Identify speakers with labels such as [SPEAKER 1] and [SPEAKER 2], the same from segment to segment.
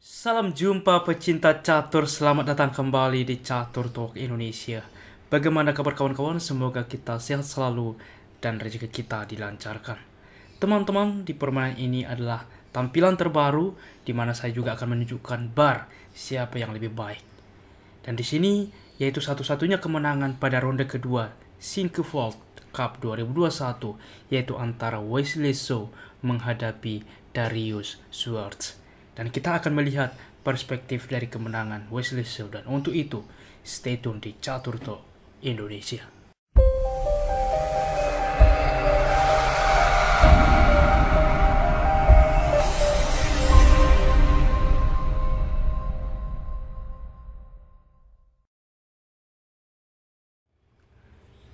[SPEAKER 1] Salam jumpa pecinta catur, selamat datang kembali di Catur Talk Indonesia. Bagaimana kabar kawan-kawan? Semoga kita sehat selalu dan rezeki kita dilancarkan. Teman-teman, di permainan ini adalah tampilan terbaru di mana saya juga akan menunjukkan bar siapa yang lebih baik. Dan di sini yaitu satu-satunya kemenangan pada ronde kedua Sinkevold Cup 2021 yaitu antara Wesley So menghadapi Darius Schwartz dan kita akan melihat perspektif dari kemenangan Wesley Sneijder dan untuk itu stay tune di Catur Talk Indonesia.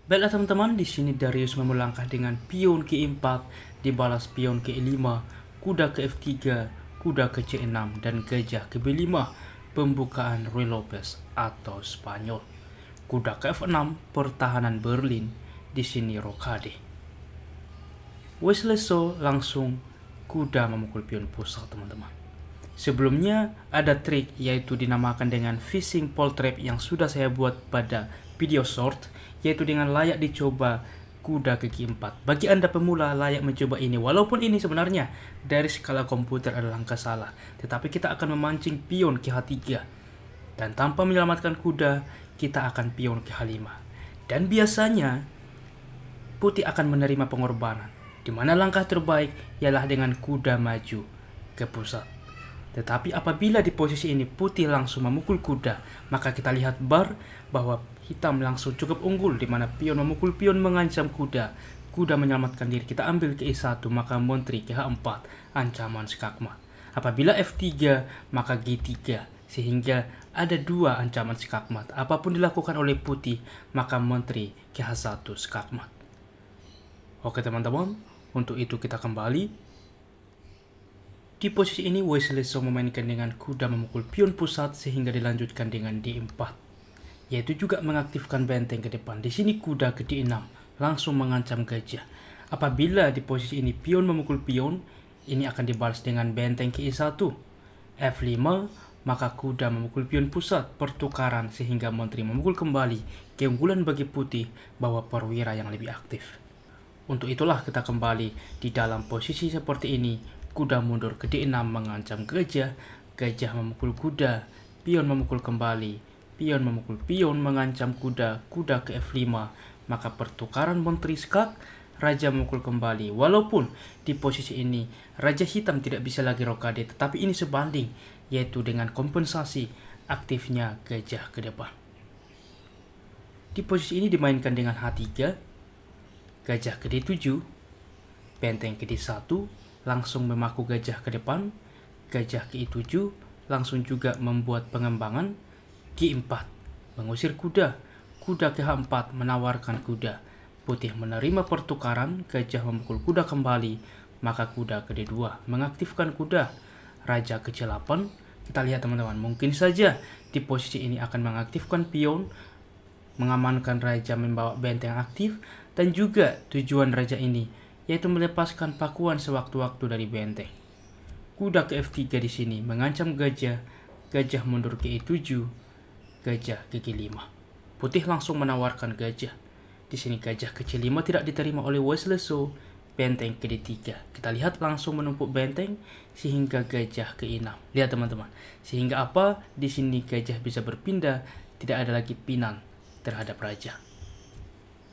[SPEAKER 1] Baiklah teman-teman, di sini Darius memulangkah dengan pion ke-4 dibalas pion ke-5, kuda ke-f3, kuda ke C6 dan gajah ke B5 pembukaan Rui Lopez atau Spanyol. Kuda ke F6 pertahanan Berlin di sini rokade. Wesley So langsung kuda memukul pion pusat teman-teman. Sebelumnya ada trik yaitu dinamakan dengan fishing pole trap yang sudah saya buat pada video short yaitu dengan layak dicoba kuda kaki empat. Bagi Anda pemula layak mencoba ini, walaupun ini sebenarnya dari skala komputer adalah langkah salah, tetapi kita akan memancing pion ke H3. Dan tanpa menyelamatkan kuda, kita akan pion ke H5. Dan biasanya, putih akan menerima pengorbanan, di mana langkah terbaik ialah dengan kuda maju ke pusat. Tetapi apabila di posisi ini putih langsung memukul kuda, maka kita lihat bar bahwa Hitam langsung cukup unggul di mana pion memukul pion mengancam kuda. Kuda menyelamatkan diri. Kita ambil ke E1 maka menteri ke H4. Ancaman skakmat. Apabila F3 maka G3 sehingga ada dua ancaman skakmat. Apapun dilakukan oleh putih maka menteri ke H1 skakmat. Oke teman-teman, untuk itu kita kembali di posisi ini, Wesley Song memainkan dengan kuda memukul pion pusat sehingga dilanjutkan dengan D4 yaitu juga mengaktifkan benteng ke depan. Di sini kuda ke D6 langsung mengancam gajah. Apabila di posisi ini pion memukul pion, ini akan dibalas dengan benteng ke e 1 F5, maka kuda memukul pion pusat pertukaran sehingga menteri memukul kembali keunggulan bagi putih bahwa perwira yang lebih aktif. Untuk itulah kita kembali di dalam posisi seperti ini, kuda mundur ke D6 mengancam gajah, gajah memukul kuda, pion memukul kembali, Pion memukul pion mengancam kuda, kuda ke F5. Maka pertukaran menteri skak, raja memukul kembali. Walaupun di posisi ini, raja hitam tidak bisa lagi rokade, tetapi ini sebanding, yaitu dengan kompensasi aktifnya gajah ke depan. Di posisi ini dimainkan dengan H3, gajah ke D7, benteng ke D1, langsung memaku gajah ke depan, gajah ke e 7 langsung juga membuat pengembangan, g 4 mengusir kuda. Kuda h 4 menawarkan kuda. Putih menerima pertukaran, gajah memukul kuda kembali, maka kuda ke-2 mengaktifkan kuda. Raja ke-8, kita lihat teman-teman, mungkin saja di posisi ini akan mengaktifkan pion, mengamankan raja membawa benteng aktif, dan juga tujuan raja ini, yaitu melepaskan pakuan sewaktu-waktu dari benteng. Kuda ke F3 di sini mengancam gajah, gajah mundur ke E7, gajah gigi lima. Putih langsung menawarkan gajah. Di sini gajah kecil lima tidak diterima oleh Wesley, so benteng ke D3. Kita lihat langsung menumpuk benteng sehingga gajah ke 6 Lihat teman-teman, sehingga apa? Di sini gajah bisa berpindah, tidak ada lagi pinan terhadap raja.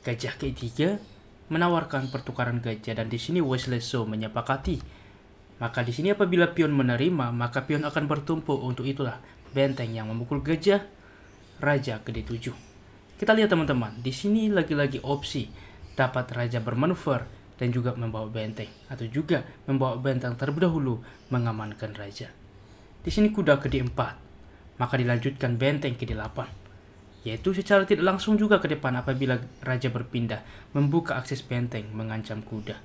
[SPEAKER 1] Gajah ke E3 menawarkan pertukaran gajah dan di sini Wesley So menyepakati maka di sini apabila pion menerima, maka pion akan bertumpuk untuk itulah benteng yang memukul gajah raja ke d7. Kita lihat teman-teman, di sini lagi-lagi opsi dapat raja bermanuver dan juga membawa benteng atau juga membawa benteng terlebih dahulu mengamankan raja. Di sini kuda ke d4, maka dilanjutkan benteng ke d8. Yaitu secara tidak langsung juga ke depan apabila raja berpindah membuka akses benteng mengancam kuda.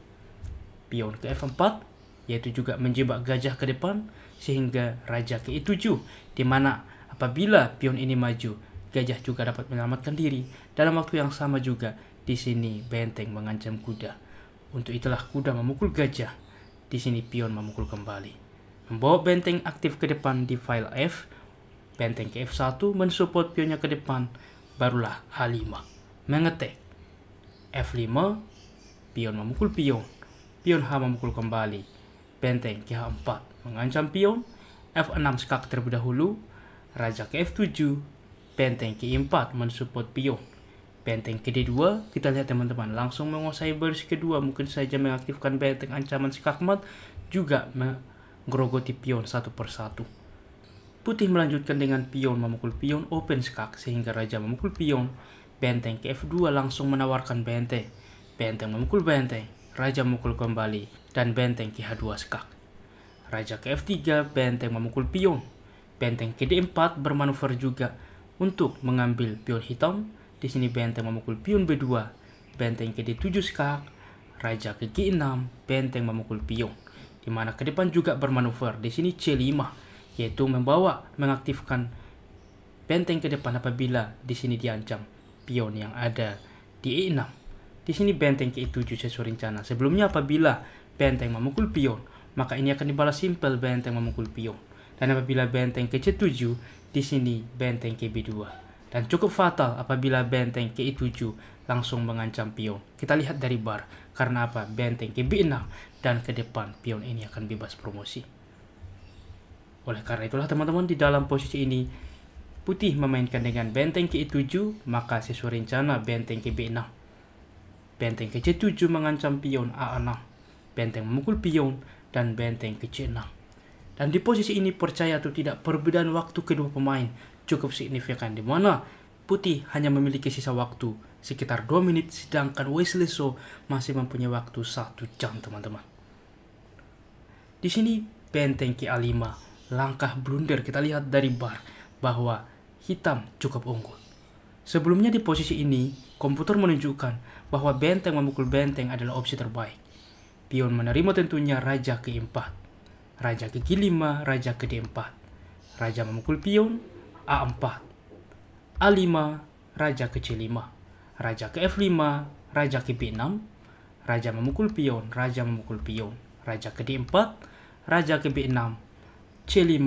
[SPEAKER 1] Pion ke f4, yaitu juga menjebak gajah ke depan sehingga raja ke e7 di mana apabila pion ini maju gajah juga dapat menyelamatkan diri. Dalam waktu yang sama juga, di sini benteng mengancam kuda. Untuk itulah kuda memukul gajah. Di sini pion memukul kembali. Membawa benteng aktif ke depan di file F, benteng ke F1 mensupport pionnya ke depan, barulah H5 mengetek. F5, pion memukul pion, pion H memukul kembali, benteng ke H4 mengancam pion, F6 skak terlebih dahulu, raja ke F7, Benteng ke-4 mensupport pion. Benteng ke Kd2 kita lihat teman-teman, langsung menguasai baris kedua, mungkin saja mengaktifkan benteng ancaman skakmat, juga menggerogoti pion satu persatu. Putih melanjutkan dengan pion memukul pion open skak, sehingga raja memukul pion. Benteng ke F2 langsung menawarkan benteng. Benteng memukul benteng, raja memukul kembali, dan benteng ke H2 skak. Raja ke F3, benteng memukul pion. Benteng ke D4 bermanuver juga, untuk mengambil pion hitam. Di sini benteng memukul pion B2, benteng ke D7 skak, raja ke G6, benteng memukul pion. Di mana ke depan juga bermanuver. Di sini C5 yaitu membawa mengaktifkan benteng ke depan apabila di sini diancam pion yang ada di E6. Di sini benteng ke E7 sesuai rencana. Sebelumnya apabila benteng memukul pion, maka ini akan dibalas simpel benteng memukul pion. Dan apabila benteng ke C7, di sini benteng KB2 dan cukup fatal apabila benteng KI7 langsung mengancam pion. Kita lihat dari bar karena apa? Benteng KB6 dan ke depan pion ini akan bebas promosi. Oleh karena itulah teman-teman di dalam posisi ini putih memainkan dengan benteng KI7 maka sesuai rencana benteng KB6. Benteng KC7 mengancam pion A6. Benteng memukul pion dan benteng KC6 dan di posisi ini percaya atau tidak perbedaan waktu kedua pemain cukup signifikan di mana Putih hanya memiliki sisa waktu sekitar 2 menit sedangkan Wesley So masih mempunyai waktu 1 jam teman-teman. Di sini benteng ke 5 langkah blunder kita lihat dari bar bahwa hitam cukup unggul. Sebelumnya di posisi ini, komputer menunjukkan bahwa benteng memukul benteng adalah opsi terbaik. Pion menerima tentunya raja ke-4 raja ke G5, raja ke D4. Raja memukul pion, A4. A5, raja ke C5. Raja ke F5, raja ke B6. Raja memukul pion, raja memukul pion. Raja ke D4, raja ke B6. C5,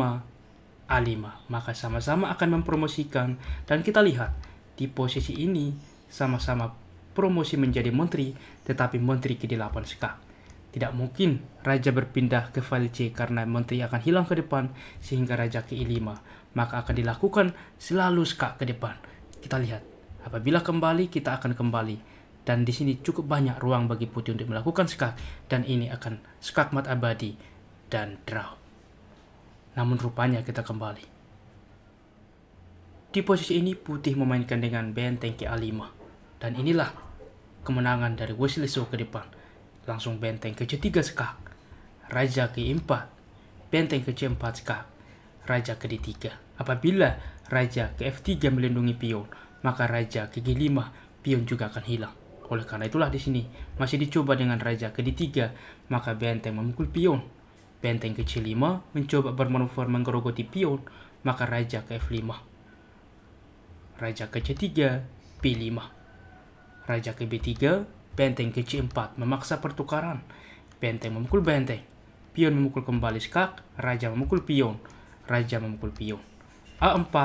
[SPEAKER 1] A5. Maka sama-sama akan mempromosikan dan kita lihat di posisi ini sama-sama promosi menjadi menteri tetapi menteri ke-8 sekarang. Tidak mungkin raja berpindah ke file C karena menteri akan hilang ke depan sehingga raja ke I5. Maka akan dilakukan selalu skak ke depan. Kita lihat. Apabila kembali, kita akan kembali. Dan di sini cukup banyak ruang bagi putih untuk melakukan skak. Dan ini akan skak mat abadi dan draw. Namun rupanya kita kembali. Di posisi ini putih memainkan dengan benteng ke A5. Dan inilah kemenangan dari Wesley Soh ke depan langsung benteng ke C3 sekak, raja ke 4 benteng ke C4 sekak, raja ke D3. Apabila raja ke F3 melindungi pion, maka raja ke G5, pion juga akan hilang. Oleh karena itulah di sini masih dicoba dengan raja ke D3, maka benteng memukul pion. Benteng ke C5 mencoba bermanuver menggerogoti pion, maka raja ke F5. Raja ke C3, P5. Raja ke B3, Benteng ke C4 memaksa pertukaran. Benteng memukul benteng. Pion memukul kembali skak. Raja memukul pion. Raja memukul pion. A4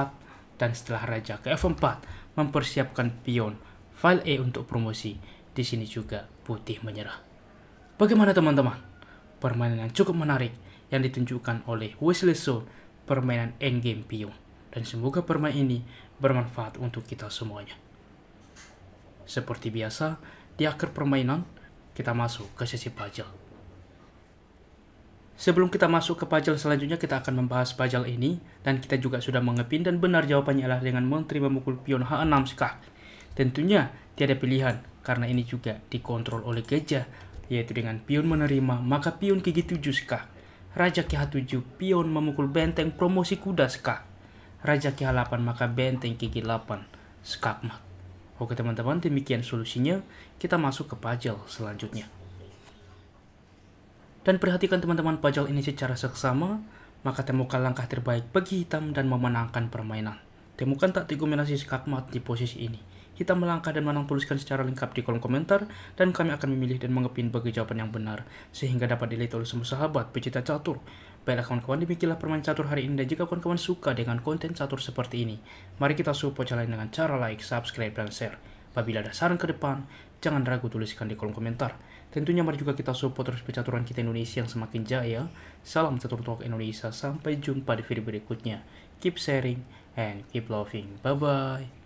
[SPEAKER 1] dan setelah raja ke F4 mempersiapkan pion. File E untuk promosi. Di sini juga putih menyerah. Bagaimana teman-teman? Permainan yang cukup menarik yang ditunjukkan oleh Wesley So permainan endgame pion. Dan semoga permainan ini bermanfaat untuk kita semuanya. Seperti biasa, di akhir permainan, kita masuk ke sesi puzzle. Sebelum kita masuk ke puzzle selanjutnya, kita akan membahas puzzle ini, dan kita juga sudah mengepin dan benar jawabannya adalah dengan menteri memukul pion H6 skak. Tentunya, tiada pilihan, karena ini juga dikontrol oleh gajah, yaitu dengan pion menerima, maka pion gigi 7 skak. Raja KH7, pion memukul benteng promosi kuda skak. Raja KH8, maka benteng gigi 8 skak mat. Oke teman-teman, demikian solusinya. Kita masuk ke puzzle selanjutnya. Dan perhatikan teman-teman puzzle ini secara seksama, maka temukan langkah terbaik bagi hitam dan memenangkan permainan. Temukan taktik kombinasi skakmat di posisi ini kita melangkah dan menang tuliskan secara lengkap di kolom komentar, dan kami akan memilih dan mengepin bagi jawaban yang benar, sehingga dapat dilihat oleh semua sahabat pecinta catur. Baiklah kawan-kawan, demikianlah permainan catur hari ini, dan jika kawan-kawan suka dengan konten catur seperti ini, mari kita support jalan dengan cara like, subscribe, dan share. Apabila ada saran ke depan, jangan ragu tuliskan di kolom komentar. Tentunya mari juga kita support terus pecaturan kita Indonesia yang semakin jaya. Salam catur talk Indonesia, sampai jumpa di video berikutnya. Keep sharing and keep loving. Bye-bye.